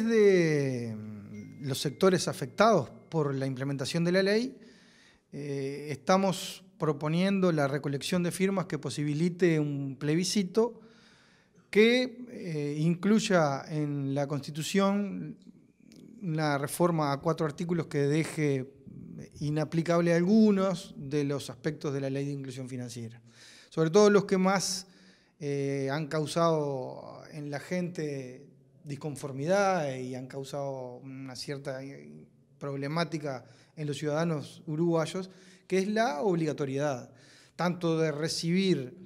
Desde mm, los sectores afectados por la implementación de la ley, eh, estamos proponiendo la recolección de firmas que posibilite un plebiscito que eh, incluya en la Constitución una reforma a cuatro artículos que deje inaplicable algunos de los aspectos de la ley de inclusión financiera, sobre todo los que más eh, han causado en la gente disconformidad y han causado una cierta eh, problemática en los ciudadanos uruguayos, que es la obligatoriedad, tanto de recibir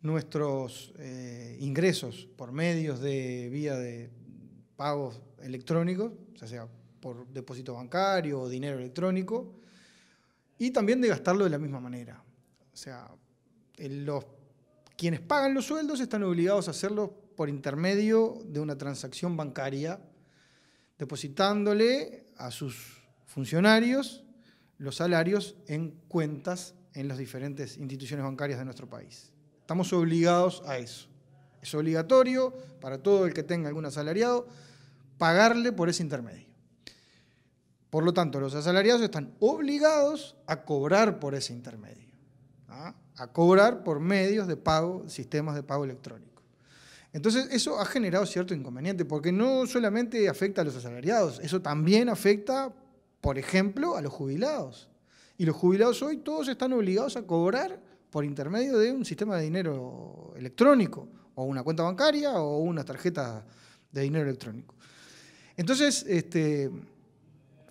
nuestros eh, ingresos por medios de vía de pagos electrónicos, ya sea por depósito bancario o dinero electrónico, y también de gastarlo de la misma manera. O sea, los, quienes pagan los sueldos están obligados a hacerlo por intermedio de una transacción bancaria, depositándole a sus funcionarios los salarios en cuentas en las diferentes instituciones bancarias de nuestro país. Estamos obligados a eso. Es obligatorio para todo el que tenga algún asalariado pagarle por ese intermedio. Por lo tanto, los asalariados están obligados a cobrar por ese intermedio, ¿ah? a cobrar por medios de pago, sistemas de pago electrónico. Entonces, eso ha generado cierto inconveniente, porque no solamente afecta a los asalariados, eso también afecta, por ejemplo, a los jubilados. Y los jubilados hoy todos están obligados a cobrar por intermedio de un sistema de dinero electrónico, o una cuenta bancaria, o una tarjeta de dinero electrónico. Entonces, este,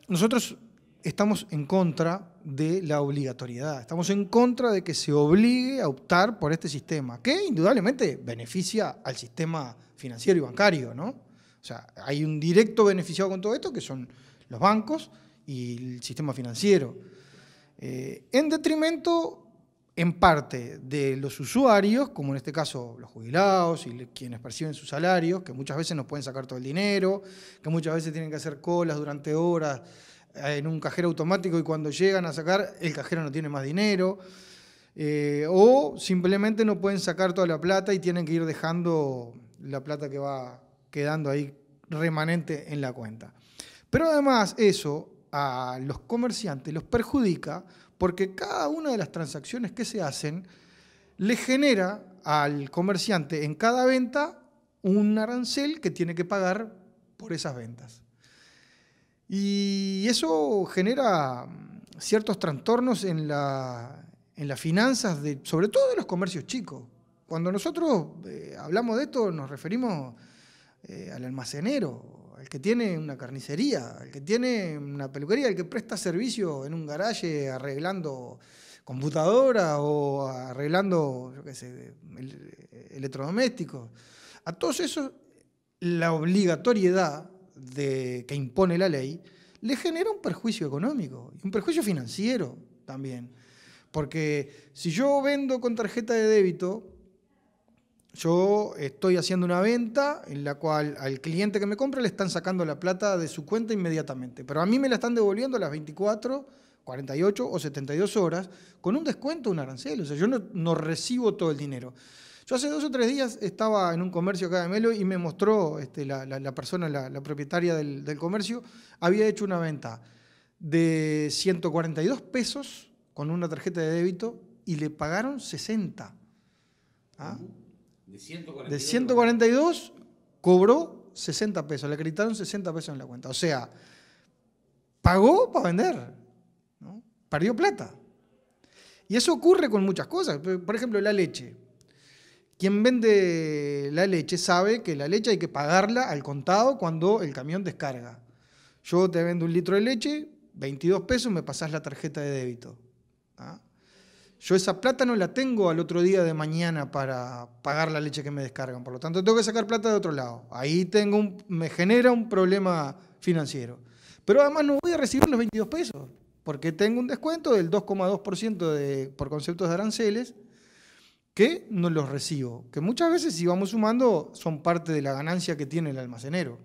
nosotros estamos en contra de la obligatoriedad, estamos en contra de que se obligue a optar por este sistema, que indudablemente beneficia al sistema financiero y bancario, ¿no? O sea, hay un directo beneficiado con todo esto, que son los bancos y el sistema financiero, eh, en detrimento en parte de los usuarios, como en este caso los jubilados y quienes perciben sus salarios, que muchas veces no pueden sacar todo el dinero, que muchas veces tienen que hacer colas durante horas en un cajero automático y cuando llegan a sacar, el cajero no tiene más dinero. Eh, o simplemente no pueden sacar toda la plata y tienen que ir dejando la plata que va quedando ahí remanente en la cuenta. Pero además eso a los comerciantes los perjudica porque cada una de las transacciones que se hacen le genera al comerciante en cada venta un arancel que tiene que pagar por esas ventas. Y eso genera mm, ciertos trastornos en, la, en las finanzas, de, sobre todo de los comercios chicos. Cuando nosotros eh, hablamos de esto nos referimos eh, al almacenero, al que tiene una carnicería, al que tiene una peluquería, al que presta servicio en un garaje arreglando computadoras o arreglando, yo el, eh, electrodomésticos. A todos esos, la obligatoriedad de, que impone la ley, le genera un perjuicio económico, y un perjuicio financiero también. Porque si yo vendo con tarjeta de débito, yo estoy haciendo una venta en la cual al cliente que me compra le están sacando la plata de su cuenta inmediatamente, pero a mí me la están devolviendo a las 24, 48 o 72 horas con un descuento, un arancel. O sea, yo no recibo todo el dinero. Yo hace dos o tres días estaba en un comercio acá de Melo y me mostró este, la, persona, la, propietaria del, comercio, había hecho una venta de 142 pesos con una tarjeta de débito y le pagaron 60. ¿Ah? De 142. cobró 60 pesos, le acreditaron 60 pesos en la cuenta. O sea, pagó para vender, perdió plata. Y eso ocurre con muchas cosas. Por ejemplo, la leche. Quien vende la leche sabe que la leche hay que pagarla al contado cuando el camión descarga. Yo te vendo un litro de leche, 22 pesos, me pasás la tarjeta de débito. ¿ah? Yo esa plata no la tengo al otro día de mañana para pagar la leche que me descargan. Por lo tanto, tengo que sacar plata de otro lado. Ahí tengo me genera un problema financiero. Pero además no voy a recibir los 22 pesos, porque tengo un descuento del 2,2% por conceptos de aranceles que no los recibo. Que muchas veces si vamos sumando son parte de la ganancia que tiene el almacenero.